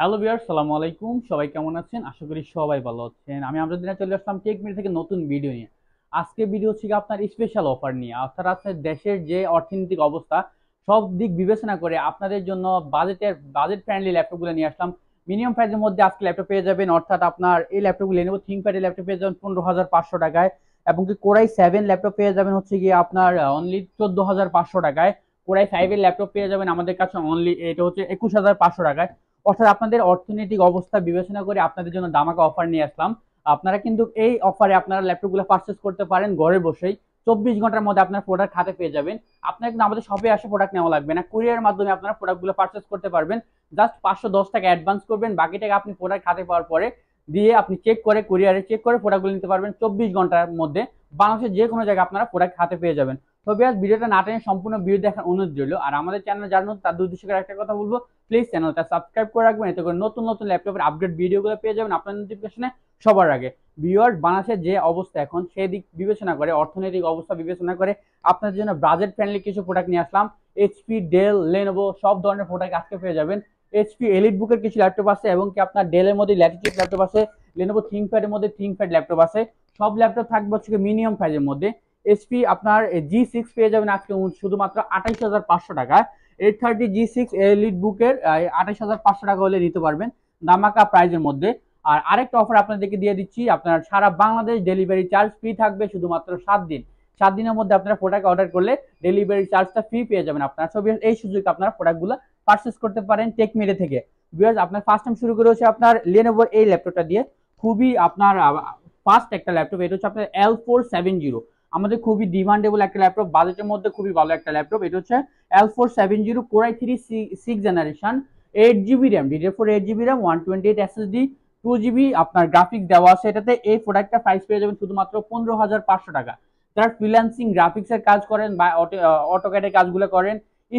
hello বিয়ার সালামু আলাইকুম সবাই কেমন আছেন আশা করি সবাই ভালো আছেন আমি আমরা দিনে চলে আসলাম টেক মিনিট থেকে নতুন ভিডিও নিয়ে আজকে ভিডিও হচ্ছে আপনার স্পেশাল অফার নিয়ে অর্থাৎ আপনার দেশের যে অর্থনৈতিক অবস্থা সব দিক বিবেচনা করে আপনাদের জন্য বাজেটের বাজেট ফ্রেন্ডলি ল্যাপটপগুলো নিয়ে আসলাম মিনিমাম প্রাইসের মধ্যে আজকে ল্যাপটপ পেয়ে যাবেন অর্থাৎ আপনার এই ল্যাপটপগুলো নেব প্যাডের ল্যাপটপ পেয়ে যাবেন পনেরো হাজার পাঁচশো টাকায় এবং কি কোরাই সেভেন ল্যাপটপ পেয়ে যাবেন হচ্ছে গিয়ে আপনার অনলি চোদ্দো হাজার পাঁচশো টাকায় কোরাই ফাইভের ল্যাপটপ পেয়ে যাবেন আমাদের কাছে অনলি এটা হচ্ছে একুশ হাজার পাঁচশো টাকায় অর্থাৎ আপনাদের অর্থনৈতিক অবস্থা বিবেচনা করে আপনাদের জন্য দামাকা অফার নিয়ে আসলাম আপনারা কিন্তু এই অফারে আপনারা ল্যাপটপগুলো পারচেস করতে পারেন ঘরে বসেই চব্বিশ ঘন্টার মধ্যে আপনার প্রোডাক্ট হাতে পেয়ে যাবেন আপনার কিন্তু আমাদের সবে আসে প্রোডাক্ট নেওয়া লাগবে না কুরিয়ার মাধ্যমে আপনারা প্রোডাক্টগুলো পারচেস করতে পারবেন জাস্ট পাঁচশো দশ টাকা অ্যাডভান্স করবেন বাকি টাকা আপনি প্রোডাক্ট হাতে পাওয়ার পরে দিয়ে আপনি চেক করে কুরিয়ারে চেক করে প্রোডাক্টগুলো নিতে পারবেন চব্বিশ ঘন্টার মধ্যে বাংলাদেশের যে কোনো জায়গায় আপনারা প্রোডাক্ট হাতে পেয়ে যাবেন তবে আজ ভিডিওটা না টেনে সম্পূর্ণ ভিডিও দেখার অনুরোধ রইল আর আমাদের চ্যানেল যারা তার তাদের একটা কথা বলবো প্লিজ চ্যানেলটা সাবস্ক্রাইব করে রাখবেন এতে করে নতুন নতুন ল্যাপটপের আপডেট ভিডিওগুলো পেয়ে যাবেন আপনার নোটিফিকেশনে সবার আগে ভিউয়ার্স বাংলাদেশের যে অবস্থা এখন সেই দিক বিবেচনা করে অর্থনৈতিক অবস্থা বিবেচনা করে আপনাদের জন্য বাজেট ফ্রেন্ডলি কিছু প্রোডাক্ট নিয়ে আসলাম এইচপি ডেল লেনোভো সব ধরনের প্রোডাক্ট আজকে পেয়ে যাবেন এইচপি এলিট বুকের কিছু ল্যাপটপ আছে এবং কি আপনার ডেলের মধ্যে ল্যাটিটিউড ল্যাপটপ আছে লেনোভো প্যাডের মধ্যে থিঙ্কপ্যাড ল্যাপটপ আছে সব ল্যাপটপ থাকবে হচ্ছে মিনিমাম প্রাইজের মধ্যে এইচপি আপনার জি সিক্স পেয়ে যাবেন আজকে শুধুমাত্র আঠাইশ হাজার পাঁচশো টাকায় eight thirty G six elite বুকের আঠাশ হাজার পাঁচশো টাকা হলে নিতে পারবেন দামাকা প্রাইজের মধ্যে আর আরেকটা অফার আপনাদেরকে দিয়ে দিচ্ছি আপনার সারা বাংলাদেশ ডেলিভারি চার্জ ফ্রি থাকবে শুধুমাত্র সাত দিন সাত দিনের মধ্যে আপনারা প্রোডাক্ট অর্ডার করলে ডেলিভারি চার্জটা ফ্রি পেয়ে যাবেন আপনার সব এই সুযোগ আপনারা প্রোডাক্টগুলো পারচেস করতে পারেন মেরে থেকে বিকজ আপনার ফার্স্ট টাইম শুরু করে হচ্ছে আপনার লেনোভোর এই ল্যাপটপটা দিয়ে খুবই আপনার ফার্স্ট একটা ল্যাপটপ এটা হচ্ছে আপনার এল ফোর সেভেন জিরো আমাদের খুবই ডিমান্ডেবল একটা ল্যাপটপ বাজেটের মধ্যে খুবই ভালো একটা ল্যাপটপ এটা হচ্ছে L four seven zero core i three six generation eight GB RAM DDR four eight GB RAM one twenty eight SSD two GB আপনার গ্রাফিক্স দেওয়া আছে এটাতে এই প্রোডাক্টটা প্রাইস পেয়ে যাবেন শুধুমাত্র পনেরো হাজার পাঁচশো টাকা যারা ফ্রিল্যান্সিং গ্রাফিক্সের কাজ করেন বা অটোক্যাটের কাজগুলো করেন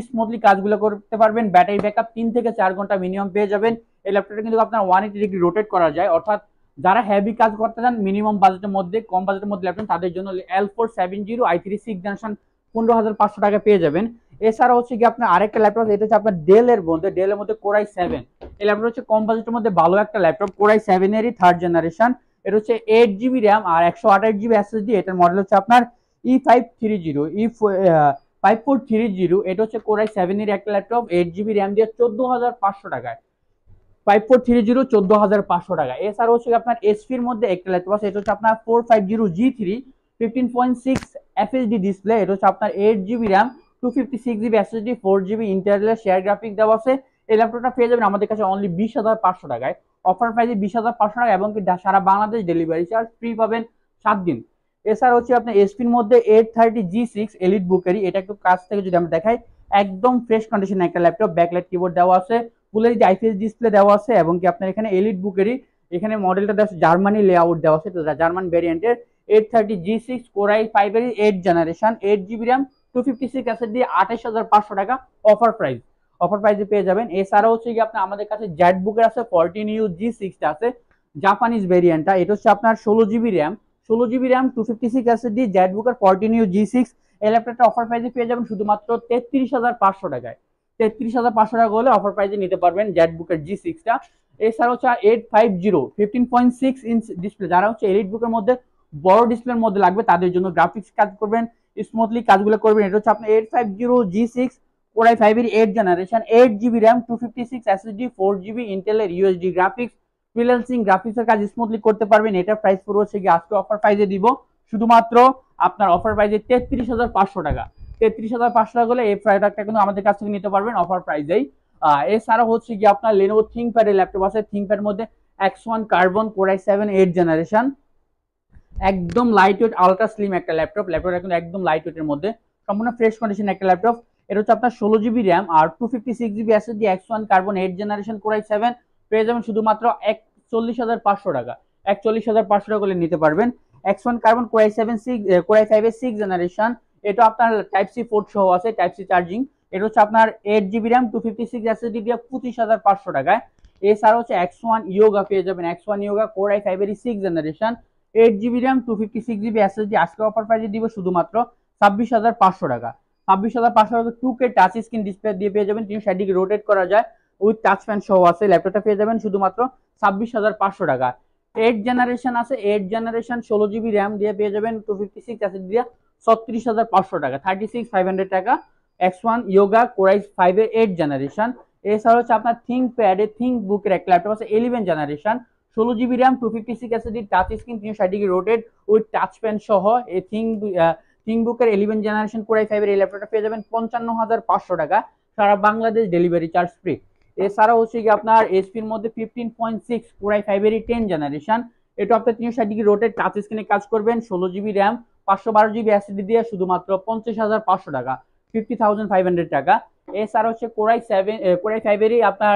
স্মুথলি কাজগুলো করতে পারবেন ব্যাটারি ব্যাকআপ তিন থেকে চার ঘন্টা মিনিমাম পেয়ে যাবেন এই ল্যাপটপটা কিন্তু আপনার ওয়ান এইটি ডিগ্রি রোটেট করা যায় অর্থাৎ যারা হেভি কাজ করতে চান মিনিমাম বাজেটের মধ্যে কম বাজেটের মধ্যে ল্যাপটপ তাদের জন্য L four seven zero I three six generation পনেরো হাজার পাঁচশো টাকা পেয়ে যাবেন এছাড়া হচ্ছে কি আপনার আরেকটা ল্যাপটপ এটা হচ্ছে আপনার ডেলের মধ্যে ডেলের মধ্যে কোরাই সেভেন এই ল্যাপটপ হচ্ছে কম বাজেটের মধ্যে ভালো একটা ল্যাপটপ কোরাই সেভেনেরই থার্ড জেনারেশন এটা হচ্ছে এইট জিবি র্যাম আর একশো আঠাশ জিবি এসএসডি এটার মডেল হচ্ছে আপনার E five three zero E five four three zero এটা হচ্ছে কোরাই সেভেনের একটা ল্যাপটপ এইট জিবি র্যাম দিয়ে চোদ্দো হাজার পাঁচশো টাকায় ফাইভ ফোর থ্রি জিরো চোদ্দ হাজার পাঁচশো টাকা এছাড়া হচ্ছে আপনার এসপির মধ্যে একটা ল্যাপটপ আছে এটা হচ্ছে আপনার four five zero G three fifteen point six FHD display এটা হচ্ছে আপনার eight GB RAM two fifty six GB SSD four GB internal share graphic দেওয়া আছে এই ল্যাপটপটা পেয়ে যাবেন আমাদের কাছে অনলি বিশ হাজার পাঁচশো টাকায় অফার প্রাইসে বিশ হাজার পাঁচশো টাকা এবং সারা বাংলাদেশ ডেলিভারি চার্জ ফ্রি পাবেন সাত দিন এছাড়া হচ্ছে আপনার এসপির মধ্যে eight thirty G six elite বুকেরি এটা একটু কাছ থেকে যদি আমরা দেখাই একদম ফ্রেশ কন্ডিশনে একটা ল্যাপটপ ব্যাকলাইট কিবোর্ড দেওয়া আছে ফুল এইচডি আইপিএস ডিসপ্লে দেওয়া আছে এবং কি আপনার এখানে এলিট বুকেরই এখানে মডেলটা দেওয়া আছে জার্মানি লেআউট দেওয়া আছে জার্মান ভ্যারিয়েন্টের eight thirty G six core i ফাইভের eight generation eight GB RAM two fifty six SSD দিয়ে আঠাশ হাজার পাঁচশো টাকা অফার প্রাইস অফার প্রাইসে পেয়ে যাবেন এছাড়াও হচ্ছে কি আপনার আমাদের কাছে জ্যাট বুকের আছে ফোরটিন ইউ জি সিক্সটা আছে জাপানিজ ভেরিয়েন্টটা এটা হচ্ছে আপনার ষোলো জিবি র্যাম ষোলো GB RAM two fifty six SSD দিয়ে জ্যাট বুকের ফোরটিন ইউ জি সিক্স এই ল্যাপটপটা অফার প্রাইসে পেয়ে যাবেন শুধুমাত্র তেত্রিশ হাজার পাঁচশো টাকায় তেত্রিশ হাজার পাঁচশো টাকা হলে অফার প্রাইজে নিতে পারবেন জ্যাট বুকের জি সিক্সটা এছাড়া হচ্ছে eight five zero fifteen point six inch display যারা হচ্ছে এলিট বুকের মধ্যে বড় ডিসপ্লের মধ্যে লাগবে তাদের জন্য গ্রাফিক্স কাজ করবেন স্মুথলি কাজগুলো করবেন এটা হচ্ছে আপনার eight five zero G six core i ফাইভের eight generation eight GB RAM two fifty six SSD four GB ইন্টেলের ইউএসডি গ্রাফিক্স ফ্রিল্যান্সিং গ্রাফিক্সের কাজ স্মুথলি করতে পারবেন এটা প্রাইস পড়বে হচ্ছে গিয়ে আজকে অফার প্রাইজে দিব শুধুমাত্র আপনার অফার প্রাইজে তেত্রিশ হাজার পাঁচশো টাকা তেত্রিশ হাজার পাঁচশো টাকা হলে এই প্রোডাক্টটা কিন্তু আমাদের কাছ থেকে নিতে পারবেন অফার প্রাইজেই এছাড়া হচ্ছে কি আপনার লেনোভো প্যাডের ল্যাপটপ আছে থিঙ্কপ্যাড মধ্যে X one carbon core i seven eight generation একদম লাইট ওয়েট আলট্রা স্লিম একটা ল্যাপটপ ল্যাপটপটা কিন্তু একদম লাইট ওয়েটের মধ্যে সম্পূর্ণ ফ্রেশ কন্ডিশন একটা ল্যাপটপ এটা হচ্ছে আপনার ষোলো জিবি র্যাম আর two fifty six GB SSD দিয়ে X one carbon eight generation core i seven পেয়ে যাবেন শুধুমাত্র একচল্লিশ হাজার পাঁচশো টাকা একচল্লিশ হাজার পাঁচশো টাকা করে নিতে পারবেন X one carbon core i seven six core i ফাইভের সিক্স জেনারেশন এটা আপনার টাইপ সি পোর্ট সহ আছে টাইপ সি চার্জিং এটা হচ্ছে আপনার eight GB RAM two fifty six দিয়ে পাঁচশো টাকায় এছাড়া হচ্ছে এক্স ওয়ান ইয়োগা পেয়ে যাবেন X one Yoga core I ফাইভের six generation eight GB RAM two fifty six GB আজকে অফার প্রাইজে দিব শুধুমাত্র ছাব্বিশ হাজার পাঁচশো টাকা ছাব্বিশ হাজার পাঁচশো টাকা two K touch screen display দিয়ে পেয়ে যাবেন তিনি সাইডিকে রোটেট করা যায় উইথ টাচ প্যান সহ আছে ল্যাপটপটা পেয়ে যাবেন শুধুমাত্র ছাব্বিশ হাজার পাঁচশো টাকা এইট জেনারেশন আছে এইট জেনারেশন ষোলো জিবি র্যাম দিয়ে পেয়ে যাবেন টু ফিফটি সিক্স দিয়ে ছত্রিশ হাজার পাঁচশো টাকা থার্টি সিক্স ফাইভ হান্ড্রেড টাকা এক্স ওয়ান ইয়োগা কোরাইস ফাইভের এইট জেনারেশন এছাড়া হচ্ছে আপনার থিঙ্ক প্যাডে থিঙ্ক বুকের একটা ল্যাপটপ আছে ইলেভেন জেনারেশন ষোলো GB RAM two fifty six SSD touch screen তিনশো ষাট degree rotated with touch pen সহ এই থিঙ্ক থিঙ্ক বুকের ইলেভেন জেনারেশন কোরাই ফাইভের এই ল্যাপটপটা পেয়ে যাবেন পঞ্চান্ন হাজার পাঁচশো টাকা সারা বাংলাদেশ ডেলিভারি চার্জ ফ্রি এছাড়াও হচ্ছে কি আপনার এসপির মধ্যে ফিফটিন পয়েন্ট সিক্স কোরাই ফাইভেরই টেন জেনারেশন এটা আপনার তিনশো ষাট ডিগ্রি রোটেড টাচ স্ক্রিনে কাজ করবেন ষোলো জিবি র্যাম পাঁচশো বারো জিবি অ্যাসিডি দিয়ে শুধুমাত্র পঞ্চাশ হাজার পাঁচশো টাকা ফিফটি থাউজেন্ড ফাইভ হান্ড্রেড টাকা এছাড়া হচ্ছে কোরাই সেভেন কোরাই ফাইভেরই আপনার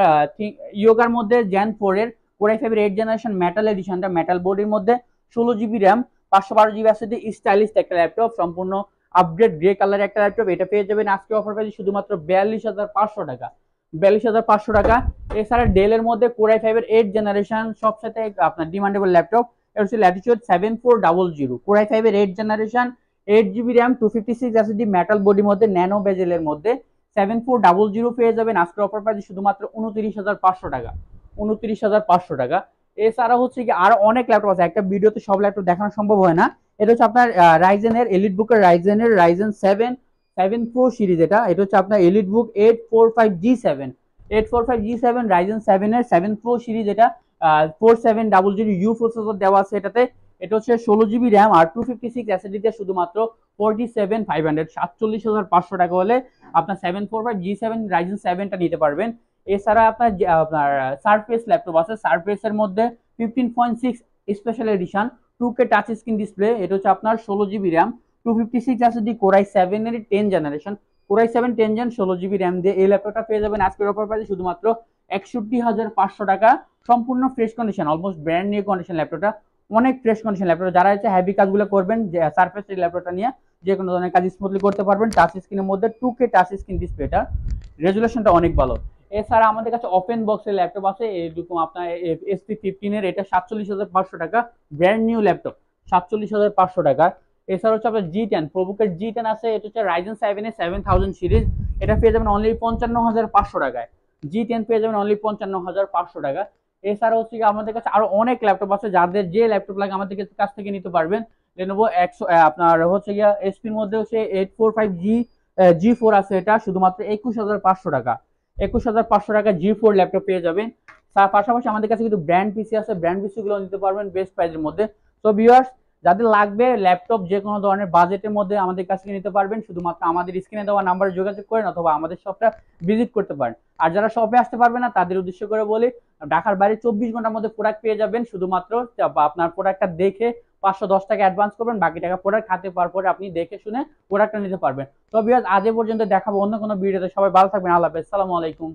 ইয়োগার মধ্যে জ্যান ফোরের কোরাই ফাইভের এইট জেনারেশন মেটাল এডিশনটা মেটাল বডির মধ্যে ষোলো জিবি র্যাম পাঁচশো বারো জিবি অ্যাসিডি স্টাইলিশ একটা ল্যাপটপ সম্পূর্ণ আপডেট গ্রে কালারের একটা ল্যাপটপ এটা পেয়ে যাবেন আজকে অফার পেয়েছি শুধুমাত্র বিয়াল্লিশ হাজার পাঁচশো টাকা বিয়াল্লিশ হাজার পাঁচশো টাকা এছাড়া ডেলের মধ্যে কোরাই ফাইভের এইট জেনারেশন সব সাথে আপনার ডিমান্ডেবল ল্যাপটপ এটা হচ্ছে Latitude seven four double zero core i ফাইভের eight generation eight GB RAM two fifty six SSD metal বডির মধ্যে ন্যানো বেজেলের মধ্যে সেভেন ফোর ডাবল জিরো পেয়ে যাবেন আজকের অফার প্রাইস শুধুমাত্র উনত্রিশ হাজার পাঁচশো টাকা উনত্রিশ হাজার পাঁচশো টাকা এছাড়া হচ্ছে কি আরো অনেক ল্যাপটপ আছে একটা ভিডিওতে সব ল্যাপটপ দেখানো সম্ভব হয় না এটা হচ্ছে আপনার রাইজেনের এলিট বুকের রাইজেনের Ryzen seven seven pro series এটা এটা হচ্ছে আপনার EliteBook eight four five G seven eight four five G seven Ryzen সেভেনের সেভেন প্রো সিরিজ এটা four seven double zero U processor দেওয়া আছে এটাতে এটা হচ্ছে ষোলো জিবি র্যাম আর টু ফিফটি সিক্স এসএডিতে শুধুমাত্র ফোরটি সেভেন ফাইভ হান্ড্রেড সাতচল্লিশ হাজার পাঁচশো টাকা হলে আপনার seven four five G seven Ryzen সেভেনটা নিতে পারবেন এছাড়া আপনার আপনার সারফেস ল্যাপটপ আছে সারফেসের মধ্যে fifteen point six special edition two K touch screen display এটা হচ্ছে আপনার ষোলো GB RAM two fifty six SSD core i সেভেনের ten generation core i seven ten gen ষোলো জিবি র্যাম দিয়ে এই ল্যাপটপটা পেয়ে যাবেন আজকের অফার প্রাইসে শুধুমাত্র একষট্টি হাজার পাঁচশো টাকা সম্পূর্ণ fresh condition almost brand new condition ল্যাপটপটা অনেক ফ্রেশ কন্ডিশন ল্যাপটপ যারা আছে হ্যাভি কাজগুলো করবেন সার্ফেস ল্যাপটপটা নিয়ে যে কোনো ধরনের কাজ স্মুথলি করতে পারবেন টাচ স্ক্রিনের মধ্যে টু কে টাচ স্ক্রিন ডিসপ্লেটা রেজুলেশনটা অনেক ভালো এছাড়া আমাদের কাছে ওপেন বক্সের ল্যাপটপ আছে এরকম আপনার এস পি ফিফটিনের এটা সাতচল্লিশ হাজার পাঁচশো টাকা ব্র্যান্ড নিউ ল্যাপটপ সাতচল্লিশ হাজার পাঁচশো টাকা এছাড়া হচ্ছে আপনার জি টেন প্রবুকের জি টেন আছে এটা হচ্ছে Ryzen seven A seven thousand series এটা পেয়ে যাবেন অনলি পঞ্চান্ন হাজার পাঁচশো টাকায় জি টেন পেয়ে যাবেন অনলি পঞ্চান্ন হাজার পাঁচশো টাকা এছাড়া হচ্ছে আমাদের কাছে আরো অনেক ল্যাপটপ আছে যাদের যে ল্যাপটপ লাগে আমাদের কাছ থেকে নিতে পারবেন লেনোভো একশো আপনার হচ্ছে গিয়া এসপির মধ্যে হচ্ছে eight four five G G four আছে এটা শুধুমাত্র একুশ হাজার পাঁচশো টাকা একুশ হাজার পাঁচশো টাকা জি ফোর ল্যাপটপ পেয়ে যাবেন তার পাশাপাশি আমাদের কাছে কিন্তু ব্র্যান্ড পিসি আছে ব্র্যান্ড পিসিগুলো নিতে পারবেন বেস্ট প্রাইজের মধ্যে তো বিয়ার্স যাদের লাগবে ল্যাপটপ যে কোনো ধরনের বাজেটের মধ্যে আমাদের কাছ থেকে নিতে পারবেন শুধুমাত্র আমাদের স্ক্রিনে দেওয়া নাম্বারে যোগাযোগ করেন অথবা আমাদের শপটা ভিজিট করতে পারেন আর যারা শপে আসতে পারবে না তাদের উদ্দেশ্য করে বলি ঢাকার বাইরে চব্বিশ ঘন্টার মধ্যে প্রোডাক্ট পেয়ে যাবেন শুধুমাত্র আপনার প্রোডাক্টটা দেখে পাঁচশো দশ টাকা অ্যাডভান্স করবেন বাকি টাকা প্রোডাক্ট হাতে পাওয়ার পরে আপনি দেখে শুনে প্রোডাক্টটা নিতে পারবেন তবে আজ পর্যন্ত দেখাবো অন্য কোনো ভিডিওতে সবাই ভালো থাকবেন আল্লাহ আসসালামু আলাইকুম